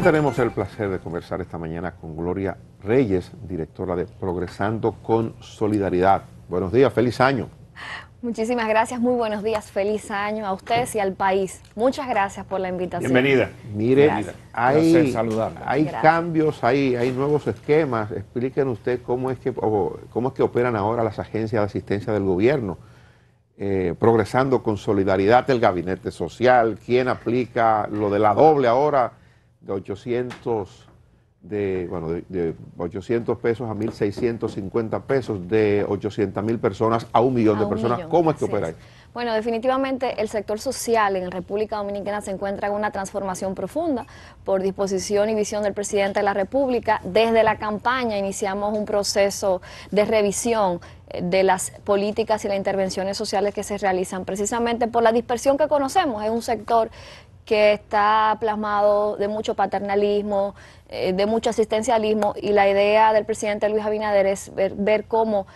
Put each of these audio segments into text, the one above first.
tenemos el placer de conversar esta mañana con Gloria Reyes, directora de Progresando con Solidaridad. Buenos días, feliz año. Muchísimas gracias, muy buenos días, feliz año a ustedes y al país. Muchas gracias por la invitación. Bienvenida. Mire, hay, cambios, hay, hay nuevos esquemas. Expliquen usted cómo es, que, cómo es que operan ahora las agencias de asistencia del gobierno. Eh, progresando con solidaridad el gabinete social, quién aplica lo de la doble ahora de 800 de, bueno, de, 800 pesos a 1.650 pesos, de 800 mil personas a un millón de personas. ¿Cómo es que opera Bueno, definitivamente el sector social en la República Dominicana se encuentra en una transformación profunda por disposición y visión del presidente de la República. Desde la campaña iniciamos un proceso de revisión eh, de las políticas y las intervenciones sociales que se realizan, precisamente por la dispersión que conocemos. Es un sector que está plasmado de mucho paternalismo, eh, de mucho asistencialismo y la idea del presidente Luis Abinader es ver, ver cómo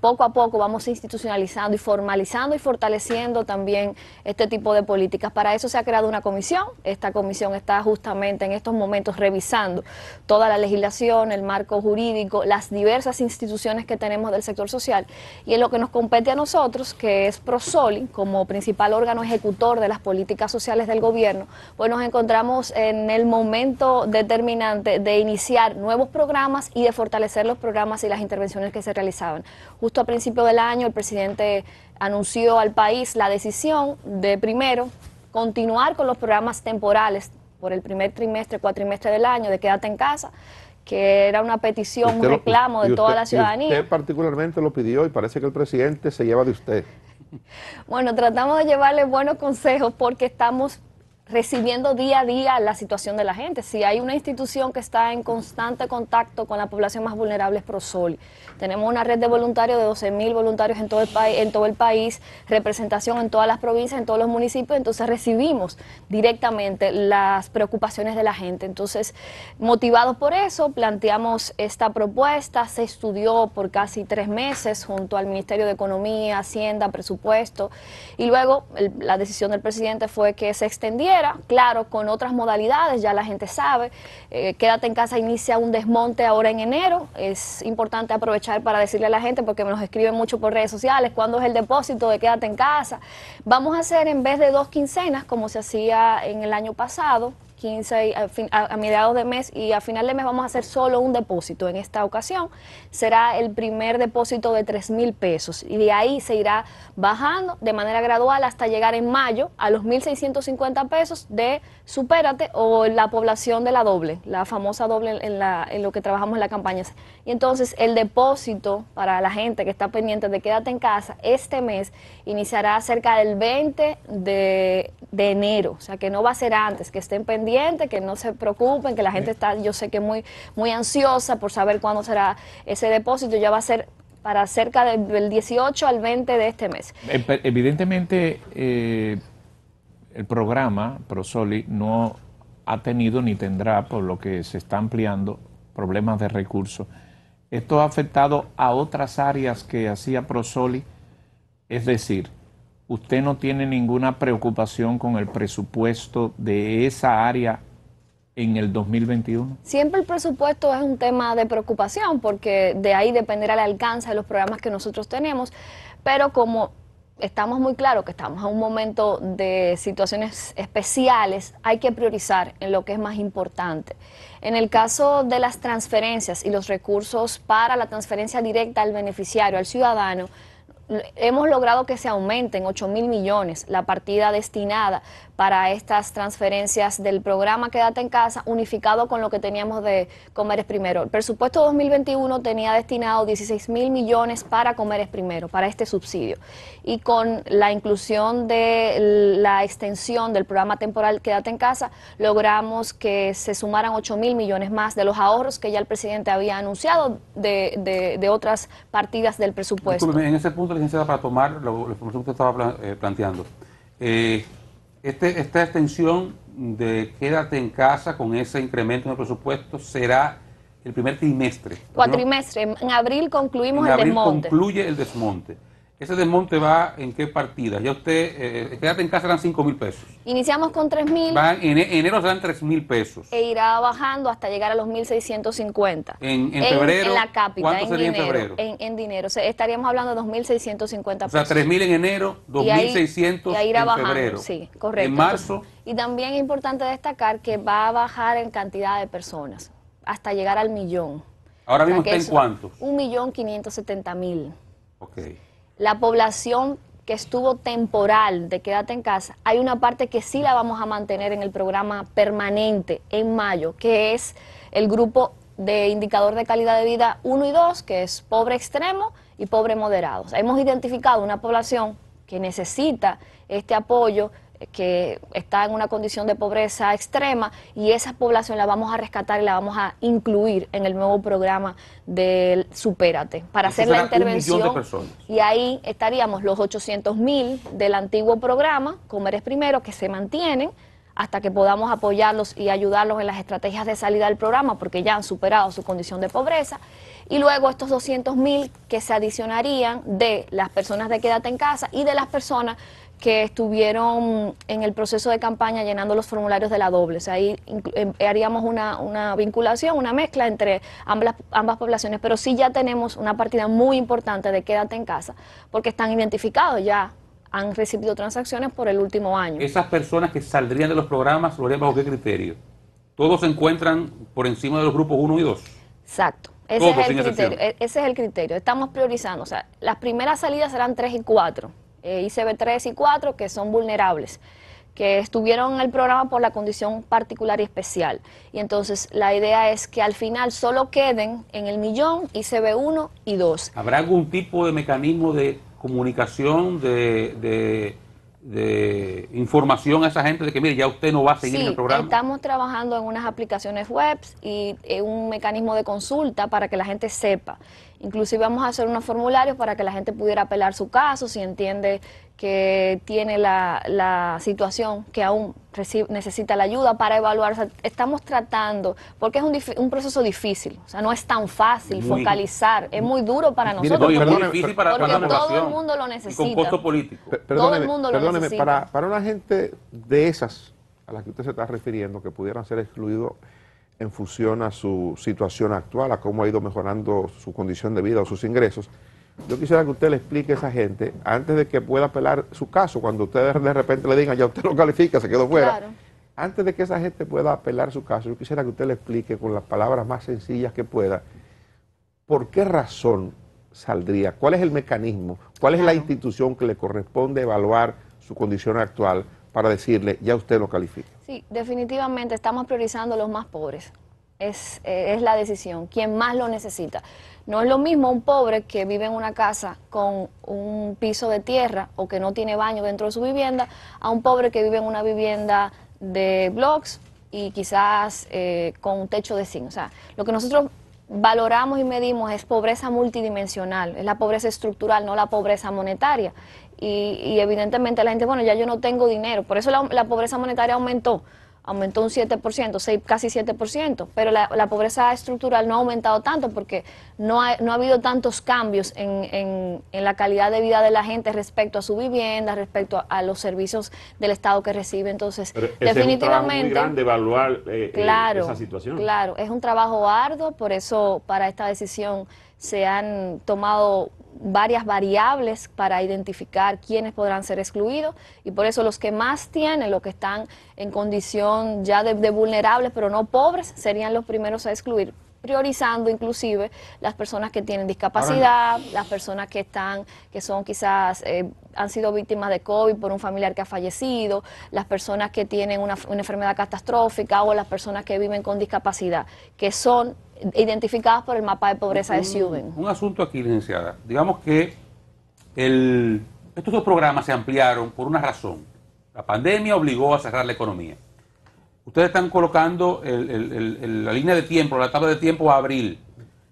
poco a poco vamos institucionalizando y formalizando y fortaleciendo también este tipo de políticas. Para eso se ha creado una comisión. Esta comisión está justamente en estos momentos revisando toda la legislación, el marco jurídico, las diversas instituciones que tenemos del sector social. Y en lo que nos compete a nosotros, que es ProSoli, como principal órgano ejecutor de las políticas sociales del gobierno, pues nos encontramos en el momento determinante de iniciar nuevos programas y de fortalecer los programas y las intervenciones que se realizaban. Justo a principio del año el presidente anunció al país la decisión de primero continuar con los programas temporales por el primer trimestre, cuatrimestre del año de quédate en casa que era una petición, un reclamo de toda la ciudadanía. Usted particularmente lo pidió y parece que el presidente se lleva de usted. Bueno, tratamos de llevarle buenos consejos porque estamos recibiendo día a día la situación de la gente. Si hay una institución que está en constante contacto con la población más vulnerable es Prosoli. Tenemos una red de voluntarios de 12 mil voluntarios en todo, el país, en todo el país, representación en todas las provincias, en todos los municipios, entonces recibimos directamente las preocupaciones de la gente. Entonces, motivados por eso, planteamos esta propuesta, se estudió por casi tres meses junto al Ministerio de Economía, Hacienda, Presupuesto, y luego la decisión del presidente fue que se extendiera claro, con otras modalidades, ya la gente sabe. Eh, quédate en casa inicia un desmonte ahora en enero. Es importante aprovechar para decirle a la gente, porque nos escriben mucho por redes sociales, cuándo es el depósito de quédate en casa. Vamos a hacer en vez de dos quincenas, como se hacía en el año pasado, a, mediados de mes y a final de mes vamos a hacer solo un depósito. En esta ocasión será el primer depósito de 3 mil pesos y de ahí se irá bajando de manera gradual hasta llegar en mayo a los 1.650 pesos de Supérate o la población de la doble, la famosa doble en, en lo que trabajamos en la campaña. Y entonces el depósito para la gente que está pendiente de quédate en casa este mes iniciará cerca del 20 de de enero, o sea, que no va a ser antes, que estén pendientes, que no se preocupen, que la gente está, yo sé que muy, muy ansiosa por saber cuándo será ese depósito, ya va a ser para cerca del 18 al 20 de este mes. Em, evidentemente, eh, el programa ProSoli no ha tenido ni tendrá, por lo que se está ampliando, problemas de recursos. Esto ha afectado a otras áreas que hacía ProSoli, es decir, usted no tiene ninguna preocupación con el presupuesto de esa área en el 2021? Siempre el presupuesto es un tema de preocupación porque de ahí dependerá el alcance de los programas que nosotros tenemos, pero como estamos muy claros que estamos en un momento de situaciones especiales, hay que priorizar en lo que es más importante. En el caso de las transferencias y los recursos para la transferencia directa al beneficiario, al ciudadano, hemos logrado que se aumenten 8 mil millones la partida destinada para estas transferencias del programa Quédate en casa, unificado con lo que teníamos de Comeres Primero. El presupuesto 2021 tenía destinado 16 mil millones para Comeres Primero, para este subsidio. Y con la inclusión de la extensión del programa temporal Quédate en casa, logramos que se sumaran 8 mil millones más de los ahorros que ya el presidente había anunciado de, otras partidas del presupuesto. En ese punto, para tomar la, información que usted estaba eh, planteando. Eh, este, esta extensión de quédate en casa con ese incremento en el presupuesto será el primer trimestre. Cuatrimestre. En abril concluimos el abril desmonte. Concluye el desmonte. Ese desmonte va en qué partida? Ya usted, eh, quédate en casa, eran 5 mil pesos. Iniciamos con 3 mil. En e, enero serán 3 mil pesos. E irá bajando hasta llegar a los 1.650. En, en, en febrero. En la cápita. ¿Cuánto sería dinero, en febrero? En, dinero. O sea, estaríamos hablando de 2.650 pesos. O sea, 3 mil en enero, 2.600 en bajando, febrero. Sí, correcto. En marzo. Y también es importante destacar que va a bajar en cantidad de personas, hasta llegar al millón. Ahora mismo está en cuánto? 1.570.000. Ok la población que estuvo temporal de quédate en casa, hay una parte que sí la vamos a mantener en el programa permanente en mayo, que es el grupo de indicador de calidad de vida 1 y 2, que es pobre extremo y pobre moderado. hemos identificado una población que necesita este apoyo que está en una condición de pobreza extrema y esa población la vamos a rescatar y la vamos a incluir en el nuevo programa del Supérate para hacer la intervención. y ahí estaríamos los 800 mil del antiguo programa, Comeres Primero, que se mantienen hasta que podamos apoyarlos y ayudarlos en las estrategias de salida del programa, porque ya han superado su condición de pobreza. Y luego estos 200 mil que se adicionarían de las personas de quédate en casa y de las personas que estuvieron en el proceso de campaña llenando los formularios de la doble. O sea, ahí eh, haríamos una, vinculación, una mezcla entre ambas, ambas poblaciones, pero sí ya tenemos una partida muy importante de quédate en casa, porque están identificados ya han recibido transacciones por el último año. Esas personas que saldrían de los programas, ¿lo harían bajo qué criterio? Todos se encuentran por encima de los grupos 1 y 2. Exacto. Ese es el criterio. E-, ese es el criterio. Estamos priorizando. O sea, las primeras salidas serán 3 y 4 ICB3 eh, y 4, que son vulnerables que estuvieron en el programa por la condición particular y especial. Y entonces la idea es que al final solo queden en el millón ICB1 y 2. ¿Habrá algún tipo de mecanismo de comunicación, de, de, información a esa gente de que, mire, ya usted no va a seguir en el programa? Estamos trabajando en unas aplicaciones web y eh, un mecanismo de consulta para que la gente sepa. Inclusive vamos a hacer unos formularios para que la gente pudiera apelar su caso si entiende que tiene la, situación, que aún necesita la ayuda para evaluar. estamos tratando, porque es un, proceso difícil, o sea, no es tan fácil focalizar, es muy duro para nosotros. difícil para, la todo el mundo lo necesita. con costo político. Todo el mundo lo necesita. Para, para una gente de esas a las que usted se está refiriendo, que pudieran ser excluidos en función a su situación actual, a cómo ha ido mejorando su condición de vida o sus ingresos. Yo quisiera que usted le explique a esa gente, antes de que pueda apelar su caso, cuando ustedes de repente le digan, ya usted no califica, se quedó fuera. Antes de que esa gente pueda apelar su caso, yo quisiera que usted le explique con las palabras más sencillas que pueda, ¿por qué razón saldría? ¿Cuál es el mecanismo? ¿Cuál es la institución que le corresponde evaluar su condición actual para decirle, ya usted no califica? definitivamente estamos priorizando a los más pobres. Es, eh, es, la decisión, quien más lo necesita. No es lo mismo un pobre que vive en una casa con un piso de tierra o que no tiene baño dentro de su vivienda, a un pobre que vive en una vivienda de blocks y quizás eh, con un techo de zinc. O sea, lo que nosotros valoramos y medimos es pobreza multidimensional, es la pobreza estructural, no la pobreza monetaria y, evidentemente la gente, bueno, ya yo no tengo dinero. Por eso la, pobreza monetaria aumentó, aumentó un 7%, casi 7%, pero la, pobreza estructural no ha aumentado tanto porque no ha, no ha habido tantos cambios en, la calidad de vida de la gente respecto a su vivienda, respecto a, los servicios del Estado que recibe. Entonces, definitivamente... Es un grande evaluar eh, eh, esa situación. Claro, es un trabajo arduo, por eso para esta decisión se han tomado varias variables para identificar quiénes podrán ser excluidos y por eso los que más tienen, los que están en condición ya de, de vulnerables pero no pobres, serían los primeros a excluir priorizando inclusive las personas que tienen discapacidad, las personas que están, que son quizás, eh, han sido víctimas de COVID por un familiar que ha fallecido, las personas que tienen una, enfermedad catastrófica o las personas que viven con discapacidad, que son identificadas por el mapa de pobreza de Ciudad. Un asunto aquí, licenciada. Digamos que el, estos dos programas se ampliaron por una razón. La pandemia obligó a cerrar la economía. Ustedes están colocando la línea de tiempo, la tabla de tiempo a abril.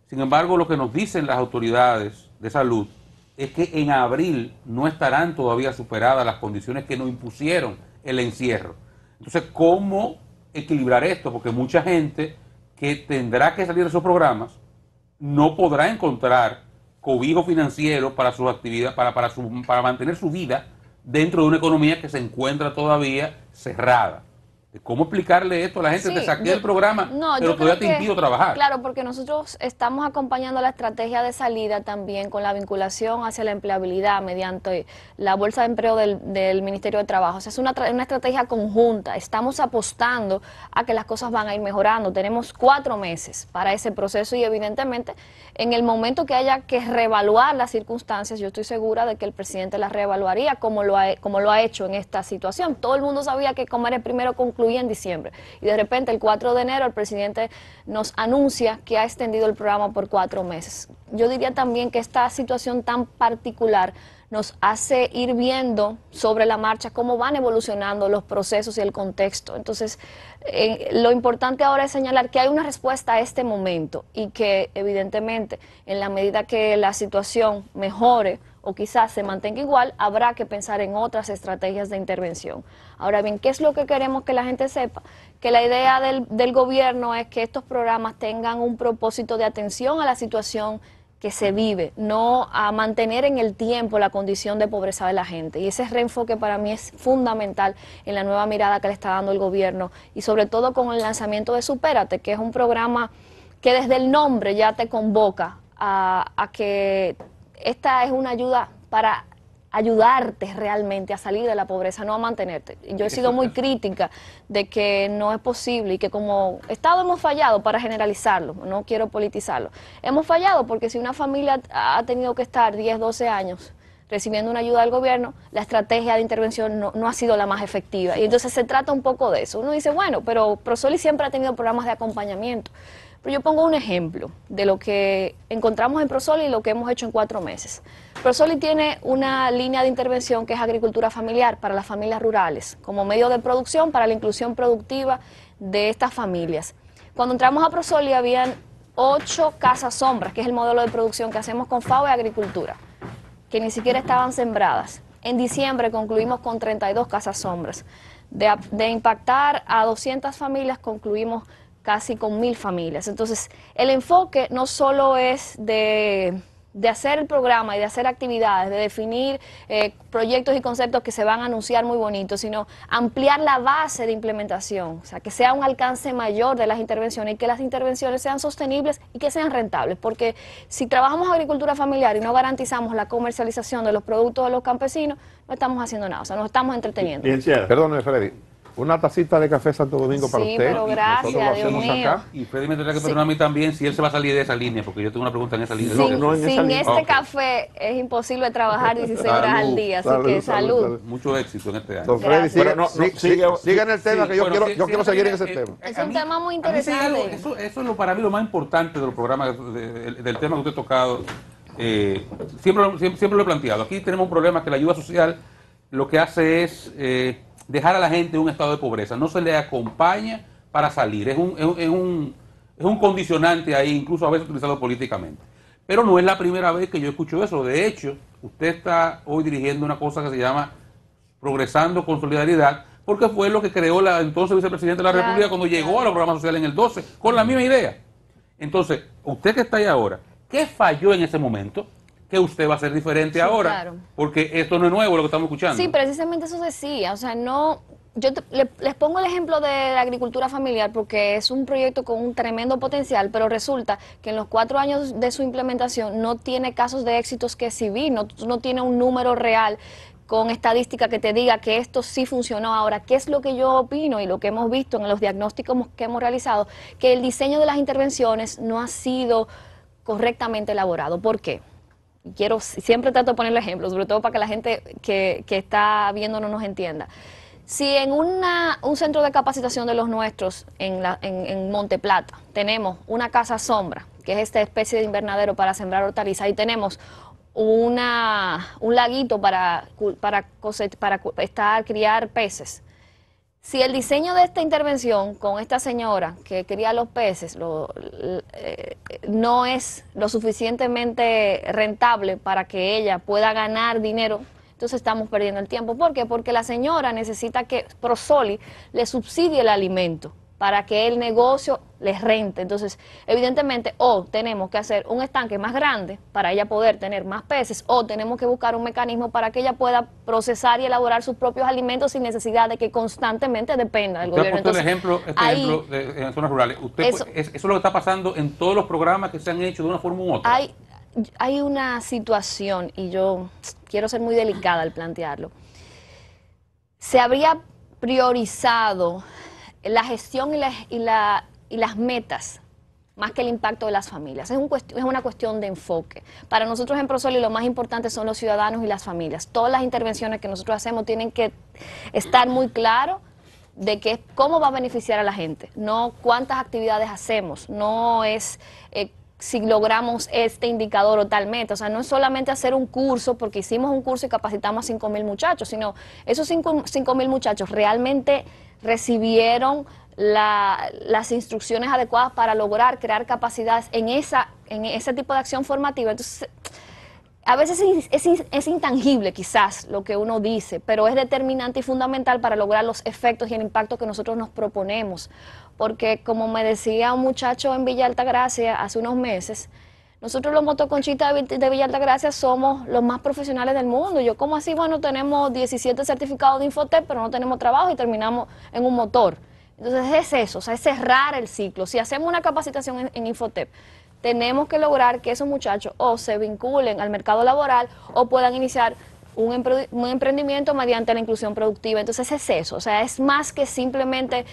Sin embargo, lo que nos dicen las autoridades de salud es que en abril no estarán todavía superadas las condiciones que nos impusieron el encierro. Entonces, ¿cómo equilibrar esto? Porque mucha gente que tendrá que salir de esos programas no podrá encontrar cobijo financiero para sus actividades, para mantener su vida dentro de una economía que se encuentra todavía cerrada. ¿Cómo explicarle esto a la gente? que te saqué del programa, no, pero todavía te impido trabajar. Claro, porque nosotros estamos acompañando la estrategia de salida también con la vinculación hacia la empleabilidad mediante la Bolsa de Empleo del, Ministerio de Trabajo. O es una, una, estrategia conjunta. Estamos apostando a que las cosas van a ir mejorando. Tenemos cuatro meses para ese proceso y evidentemente en el momento que haya que reevaluar las circunstancias, yo estoy segura de que el presidente las reevaluaría como lo ha, como lo ha hecho en esta situación. Todo el mundo sabía que comer el primero con en diciembre. Y de repente el 4 de enero el presidente nos anuncia que ha extendido el programa por cuatro meses. Yo diría también que esta situación tan particular nos hace ir viendo sobre la marcha cómo van evolucionando los procesos y el contexto. Entonces, eh, lo importante ahora es señalar que hay una respuesta a este momento y que evidentemente en la medida que la situación mejore, o quizás se mantenga igual, habrá que pensar en otras estrategias de intervención. Ahora bien, ¿qué es lo que queremos que la gente sepa? Que la idea del, gobierno es que estos programas tengan un propósito de atención a la situación que se vive, no a mantener en el tiempo la condición de pobreza de la gente. Y ese reenfoque para mí es fundamental en la nueva mirada que le está dando el gobierno y sobre todo con el lanzamiento de Supérate, que es un programa que desde el nombre ya te convoca a que esta es una ayuda para ayudarte realmente a salir de la pobreza, no a mantenerte. Yo he sido muy crítica de que no es posible y que como Estado hemos fallado para generalizarlo, no quiero politizarlo. Hemos fallado porque si una familia ha tenido que estar 10, 12 años recibiendo una ayuda del gobierno, la estrategia de intervención no, ha sido la más efectiva. Y entonces se trata un poco de eso. Uno dice, bueno, pero Prosoli siempre ha tenido programas de acompañamiento. Pero yo pongo un ejemplo de lo que encontramos en Prosoli y lo que hemos hecho en cuatro meses. Prosoli tiene una línea de intervención que es agricultura familiar para las familias rurales, como medio de producción para la inclusión productiva de estas familias. Cuando entramos a Prosoli habían ocho casas sombras, que es el modelo de producción que hacemos con FAO y Agricultura, que ni siquiera estaban sembradas. En diciembre concluimos con 32 casas sombras. De, de impactar a 200 familias concluimos casi con mil familias. Entonces, el enfoque no solo es de, hacer el programa y de hacer actividades, de definir eh, proyectos y conceptos que se van a anunciar muy bonitos, sino ampliar la base de implementación, o sea, que sea un alcance mayor de las intervenciones y que las intervenciones sean sostenibles y que sean rentables, porque si trabajamos agricultura familiar y no garantizamos la comercialización de los productos de los campesinos, no estamos haciendo nada, o sea, nos estamos entreteniendo. Bien, Perdón, Freddy una tacita de café Santo Domingo para usted. Pero gracias, Dios mío. Y Freddy me tendrá que perdonar a mí también si él se va a salir de esa línea, porque yo tengo una pregunta en esa línea. Sin, no, en esa línea. este café es imposible trabajar 16 horas al día, así que salud, Mucho éxito en este año. Don sigue, en el tema, que yo quiero, yo quiero seguir en ese eh, tema. Es un tema muy interesante. Eso, es lo, para mí lo más importante del programa del tema que usted ha tocado. Eh, siempre, siempre, lo he planteado. Aquí tenemos un problema que la ayuda social lo que hace es... Eh, dejar a la gente en un estado de pobreza, no se le acompaña para salir. Es un, es un, condicionante ahí, incluso a veces utilizado políticamente. Pero no es la primera vez que yo escucho eso. De hecho, usted está hoy dirigiendo una cosa que se llama Progresando con Solidaridad, porque fue lo que creó la entonces vicepresidente de la República cuando llegó a los programas sociales en el 12, con la misma idea. Entonces, usted que está ahí ahora, ¿qué falló en ese momento? que usted va a ser diferente ahora, porque esto no es nuevo lo que estamos escuchando. Sí, precisamente eso decía, o sea, no, yo les pongo el ejemplo de la agricultura familiar porque es un proyecto con un tremendo potencial, pero resulta que en los cuatro años de su implementación no tiene casos de éxitos que exhibir, no, no tiene un número real con estadística que te diga que esto sí funcionó. Ahora, ¿qué es lo que yo opino y lo que hemos visto en los diagnósticos que hemos realizado? Que el diseño de las intervenciones no ha sido correctamente elaborado. ¿Por qué? quiero, siempre trato de poner el ejemplo, sobre todo para que la gente que, está viendo no nos entienda. Si en una, un centro de capacitación de los nuestros en, la, en, en Monteplata tenemos una casa sombra, que es esta especie de invernadero para sembrar hortalizas, y tenemos una, un laguito para, para, para estar, criar peces, si el diseño de esta intervención con esta señora que cría los peces lo, eh, no es lo suficientemente rentable para que ella pueda ganar dinero, entonces estamos perdiendo el tiempo. ¿Por qué? Porque la señora necesita que Prosoli le subsidie el alimento para que el negocio les rente. Entonces, evidentemente, o tenemos que hacer un estanque más grande para ella poder tener más peces, o tenemos que buscar un mecanismo para que ella pueda procesar y elaborar sus propios alimentos sin necesidad de que constantemente dependa del gobierno. Ha ejemplo, este ejemplo en zonas rurales. eso, es, lo que está pasando en todos los programas que se han hecho de una forma u otra. Hay, hay una situación, y yo quiero ser muy delicada al plantearlo. Se habría priorizado la gestión y, y, las metas más que el impacto de las familias. Es, un es, una cuestión de enfoque. Para nosotros en Prosoli lo más importante son los ciudadanos y las familias. Todas las intervenciones que nosotros hacemos tienen que estar muy claro de que cómo va a beneficiar a la gente, no cuántas actividades hacemos, no es eh, si logramos este indicador o tal meta. O sea, no es solamente hacer un curso, porque hicimos un curso y capacitamos a 5.000 muchachos, sino esos 5.000 muchachos realmente recibieron las instrucciones adecuadas para lograr crear capacidades en, esa, en ese tipo de acción formativa. Entonces, a veces es, es, intangible quizás lo que uno dice, pero es determinante y fundamental para lograr los efectos y el impacto que nosotros nos proponemos. Porque como me decía un muchacho en Villa Altagracia hace unos meses, nosotros los motoconchitas de Villa Gracia somos los más profesionales del mundo. Yo, como así? Bueno, tenemos 17 certificados de Infotep, pero no tenemos trabajo y terminamos en un motor. Entonces es eso, o sea, es cerrar el ciclo. Si hacemos una capacitación en, Infotep, tenemos que lograr que esos muchachos o se vinculen al mercado laboral o puedan iniciar un emprendimiento mediante la inclusión productiva. Entonces es eso, o sea, es más que simplemente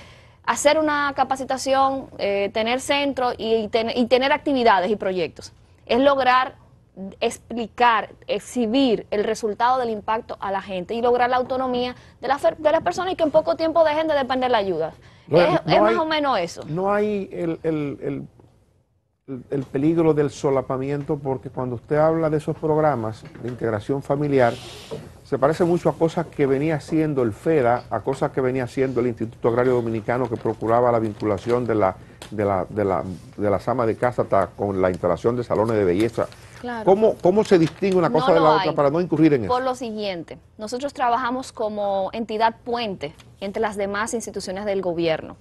hacer una capacitación, eh, tener centros y, tener actividades y proyectos. Es lograr explicar, exhibir el resultado del impacto a la gente y lograr la autonomía de, de las personas y que en poco tiempo dejen de depender de la ayuda. es, más o menos eso. No hay el el peligro del solapamiento porque cuando usted habla de esos programas de integración familiar, se parece mucho a cosas que venía haciendo el FEDA, a cosas que venía haciendo el Instituto Agrario Dominicano que procuraba la vinculación de la de la, de la, de de casa con la instalación de salones de belleza. ¿Cómo, se distingue una cosa de la otra para no incurrir en eso? Por lo siguiente, nosotros trabajamos como entidad puente entre las demás instituciones del gobierno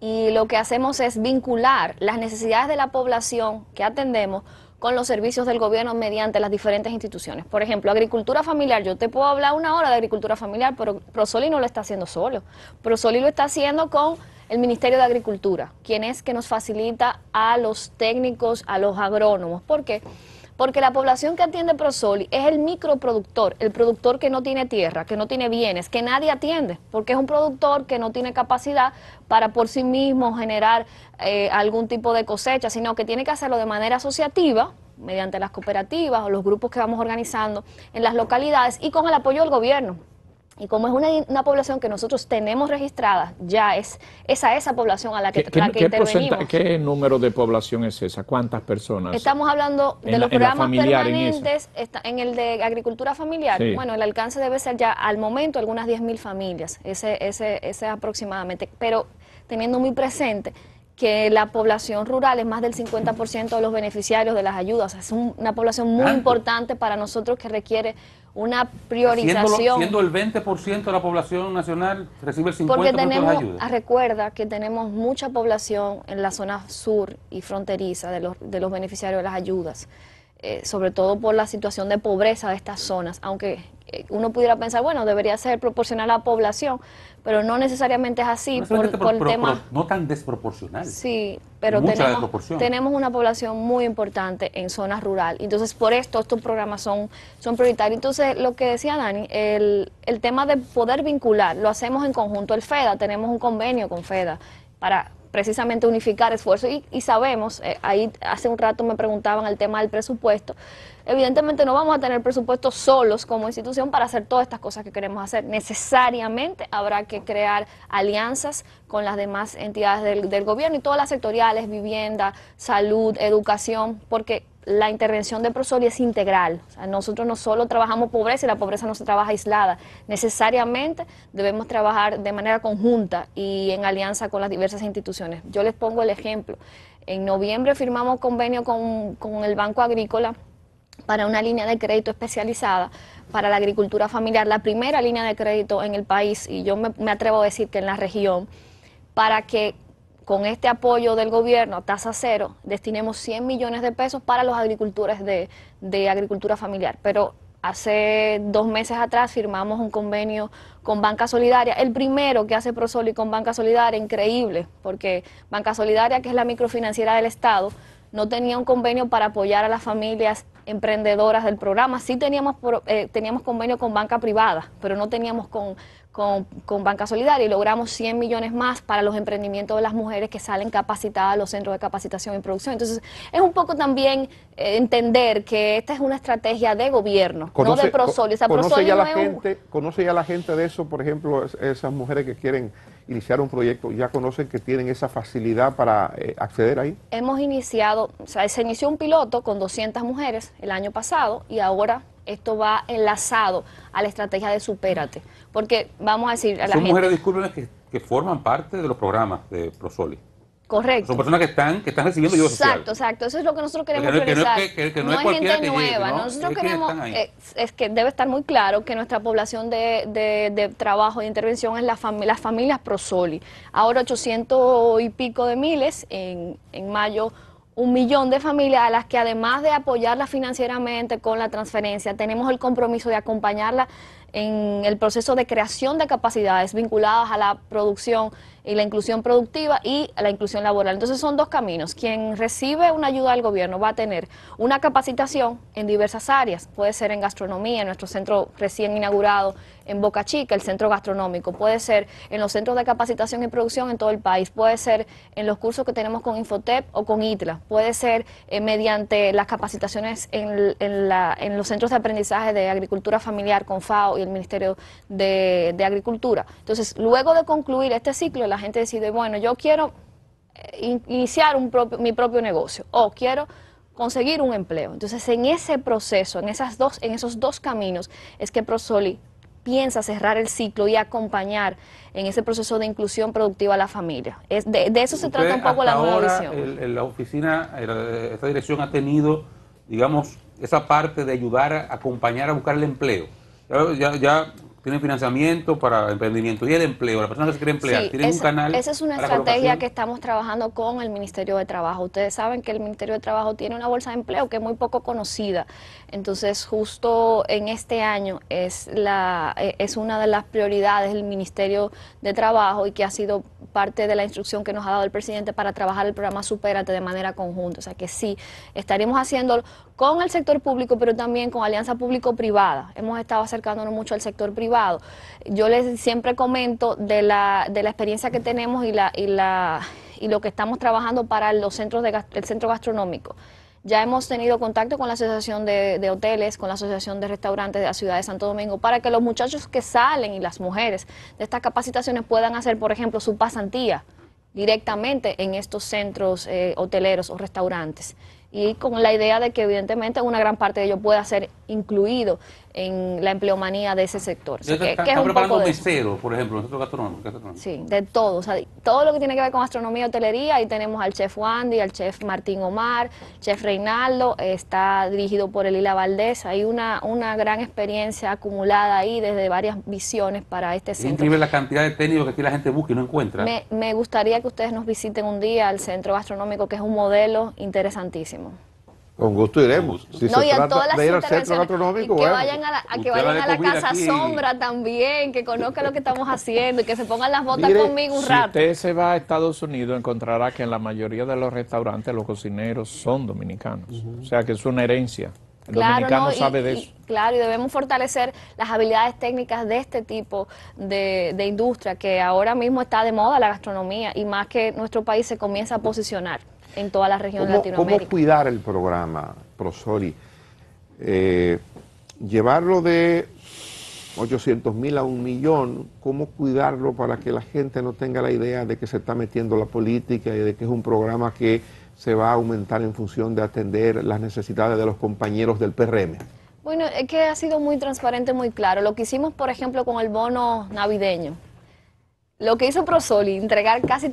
y lo que hacemos es vincular las necesidades de la población que atendemos con los servicios del gobierno mediante las diferentes instituciones. Por ejemplo, agricultura familiar. Yo te puedo hablar una hora de agricultura familiar, pero Prosoli no lo está haciendo solo. Prosoli lo está haciendo con el Ministerio de Agricultura, quien es que nos facilita a los técnicos, a los agrónomos. ¿Por qué? Porque porque la población que atiende Prosoli es el microproductor, el productor que no tiene tierra, que no tiene bienes, que nadie atiende, porque es un productor que no tiene capacidad para por sí mismo generar eh, algún tipo de cosecha, sino que tiene que hacerlo de manera asociativa, mediante las cooperativas o los grupos que vamos organizando en las localidades y con el apoyo del gobierno. Y como es una, población que nosotros tenemos registrada, ya es, esa esa población a la que, ¿Qué, que ¿qué intervenimos. número de población es esa? ¿Cuántas personas? Estamos hablando de los programas permanentes, en, el de agricultura familiar. Bueno, el alcance debe ser ya al momento algunas 10.000 familias, ese, ese, ese aproximadamente. Pero teniendo muy presente que la población rural es más del 50% de los beneficiarios de las ayudas. Es una población muy importante para nosotros que requiere una priorización. Siendo, el 20% de la población nacional recibe el 50% Porque de las ayudas. Ah, recuerda que tenemos mucha población en la zona sur y fronteriza de los, de los beneficiarios de las ayudas. Eh, sobre todo por la situación de pobreza de estas zonas, aunque eh, uno pudiera pensar, bueno, debería ser proporcional a la población, pero no necesariamente es así no por, no tan desproporcional. Sí, pero tenemos, una población muy importante en zonas rurales. Entonces, por esto estos programas son, son prioritarios. Entonces, lo que decía Dani, el, el tema de poder vincular, lo hacemos en conjunto. El FEDA, tenemos un convenio con FEDA para precisamente unificar esfuerzos. Y, sabemos, eh, ahí hace un rato me preguntaban el tema del presupuesto, evidentemente no vamos a tener presupuesto solos como institución para hacer todas estas cosas que queremos hacer. Necesariamente habrá que crear alianzas con las demás entidades del gobierno y todas las sectoriales, vivienda, salud, educación, porque la intervención de Prosoli es integral. nosotros no solo trabajamos pobreza y la pobreza no se trabaja aislada. Necesariamente debemos trabajar de manera conjunta y en alianza con las diversas instituciones. Yo les pongo el ejemplo. En noviembre firmamos convenio con, el Banco Agrícola para una línea de crédito especializada para la agricultura familiar, la primera línea de crédito en el país, y yo me atrevo a decir que en la región, para que con este apoyo del gobierno a tasa cero, destinemos 100 millones de pesos para los agricultores de, de agricultura familiar. Pero Hace dos meses atrás firmamos un convenio con Banca Solidaria, el primero que hace Prosoli con Banca Solidaria, increíble, porque Banca Solidaria, que es la microfinanciera del Estado, no tenía un convenio para apoyar a las familias emprendedoras del programa. Sí teníamos, eh, teníamos convenio con banca privada, pero no teníamos con, con, con, Banca Solidaria y logramos 100 millones más para los emprendimientos de las mujeres que salen capacitadas a los centros de capacitación y producción. Entonces, es un poco también eh, entender que esta es una estrategia de gobierno, no de prosolio conoce, ya la gente, ¿Conoce la gente de eso, por ejemplo, esas mujeres que quieren iniciar un proyecto, ¿ya conocen que tienen esa facilidad para eh, acceder ahí? Hemos iniciado, o sea, se inició un piloto con 200 mujeres el año pasado y ahora esto va enlazado a la estrategia de supérate, porque vamos a decir a la Son mujeres, disculpen, que, que, forman parte de los programas de Prosoli. Correcto. Son personas que están, que están recibiendo Exacto, exacto. Eso es lo que nosotros queremos que no, es gente nueva. Nosotros queremos, eh, es, que debe estar muy claro que nuestra población de, de, de trabajo y intervención es las familias prosoli. Ahora 800 y pico de miles, en, en mayo un millón de familias a las que además de apoyarla financieramente con la transferencia, tenemos el compromiso de acompañarla en el proceso de creación de capacidades vinculadas a la producción y la inclusión productiva y la inclusión laboral. Entonces son dos caminos. Quien recibe una ayuda del gobierno va a tener una capacitación en diversas áreas, puede ser en gastronomía, en nuestro centro recién inaugurado en Boca Chica, el centro gastronómico, puede ser en los centros de capacitación y producción en todo el país, puede ser en los cursos que tenemos con Infotep o con ITLA, puede ser eh, mediante las capacitaciones en, los centros de aprendizaje de agricultura familiar con FAO y el Ministerio de, Agricultura. Entonces, luego de concluir este ciclo, la gente decide, bueno, yo quiero eh, iniciar mi propio negocio o quiero conseguir un empleo. Entonces, en ese proceso, en, esas dos, en esos dos caminos, es que Prosoli piensa cerrar el ciclo y acompañar en ese proceso de inclusión productiva a la familia. de, eso se trata un poco la nueva la oficina, esta dirección ha tenido, digamos, esa parte de ayudar a acompañar a buscar el empleo. ya tienen financiamiento para emprendimiento y el empleo, la persona que se quiere emplear, tiene un canal. Esa es una estrategia que estamos trabajando con el Ministerio de Trabajo. Ustedes saben que el Ministerio de Trabajo tiene una bolsa de empleo que es muy poco conocida. Entonces, justo en este año es la e, es una de las prioridades del Ministerio de Trabajo y que ha sido parte de la instrucción que nos ha dado el presidente para trabajar el programa Supérate de manera conjunta. O sea que sí, estaremos haciéndolo con el sector público, pero también con alianza público-privada. Hemos estado acercándonos mucho al sector privado. Yo les siempre comento de la, de la experiencia que tenemos y, la, y, la, y lo que estamos trabajando para los centros de, el centro gastronómico. Ya hemos tenido contacto con la Asociación de, Hoteles, con la Asociación de Restaurantes de la Ciudad de Santo Domingo, para que los muchachos que salen y las mujeres de estas capacitaciones puedan hacer, por ejemplo, su pasantía directamente en estos centros eh, hoteleros o restaurantes. Y con la idea de que evidentemente una gran parte de ello pueda ser incluido en la empleomanía de ese sector. O sea, que, un poco de por ejemplo, nosotros gastronómicos. Gastronómico. Sí, de todo. O sea, todo lo que tiene que ver con astronomía y hotelería, ahí tenemos al chef Wandy, al chef Martín Omar, chef Reinaldo, está dirigido por Elila Valdés. Hay una, una gran experiencia acumulada ahí desde varias visiones para este centro. Es increíble la cantidad de técnicos que aquí la gente busca y no encuentra. Me, me gustaría que ustedes nos visiten un día al centro gastronómico, que es un modelo interesantísimo. Con gusto iremos. Si se y a de ir al centro gastronómico, que vayan a que vayan a la casa sombra también, que conozcan lo que estamos haciendo y que se pongan las botas conmigo un rato. Si usted se va a Estados Unidos, encontrará que en la mayoría de los restaurantes los cocineros son dominicanos. O sea que es una herencia. El dominicano sabe de eso. Claro, y debemos fortalecer las habilidades técnicas de este tipo de, de industria que ahora mismo está de moda la gastronomía y más que nuestro país se comienza a posicionar en toda la región ¿Cómo, Latinoamérica. ¿Cómo cuidar el programa, Prosori? Eh, llevarlo de 800 mil a un millón, ¿cómo cuidarlo para que la gente no tenga la idea de que se está metiendo la política y de que es un programa que se va a aumentar en función de atender las necesidades de los compañeros del PRM? Bueno, es que ha sido muy transparente, muy claro. Lo que hicimos, por ejemplo, con el bono navideño, lo que hizo Prosoli, entregar casi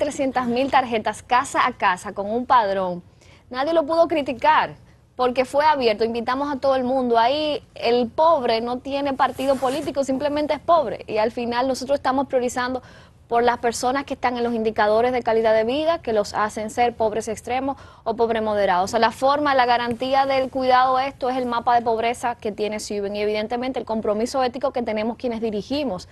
mil tarjetas casa a casa con un padrón, nadie lo pudo criticar porque fue abierto, invitamos a todo el mundo. Ahí el pobre no tiene partido político, simplemente es pobre. Y al final nosotros estamos priorizando por las personas que están en los indicadores de calidad de vida que los hacen ser pobres extremos o pobres moderados. O sea, la forma, la garantía del cuidado esto es el mapa de pobreza que tiene Siben y evidentemente el compromiso ético que tenemos quienes dirigimos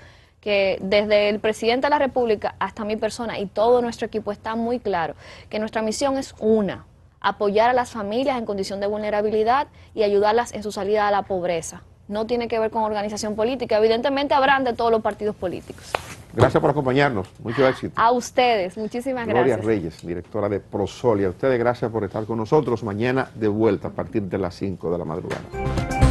que desde el presidente de la República hasta mi persona y todo nuestro equipo está muy claro que nuestra misión es una, apoyar a las familias en condición de vulnerabilidad y ayudarlas en su salida a la pobreza. No tiene que ver con organización política, evidentemente habrán de todos los partidos políticos. Gracias por acompañarnos, mucho éxito. A ustedes, muchísimas gracias. Gloria Reyes, directora de Prosolia. A ustedes gracias por estar con nosotros mañana de vuelta a partir de las 5 de la madrugada.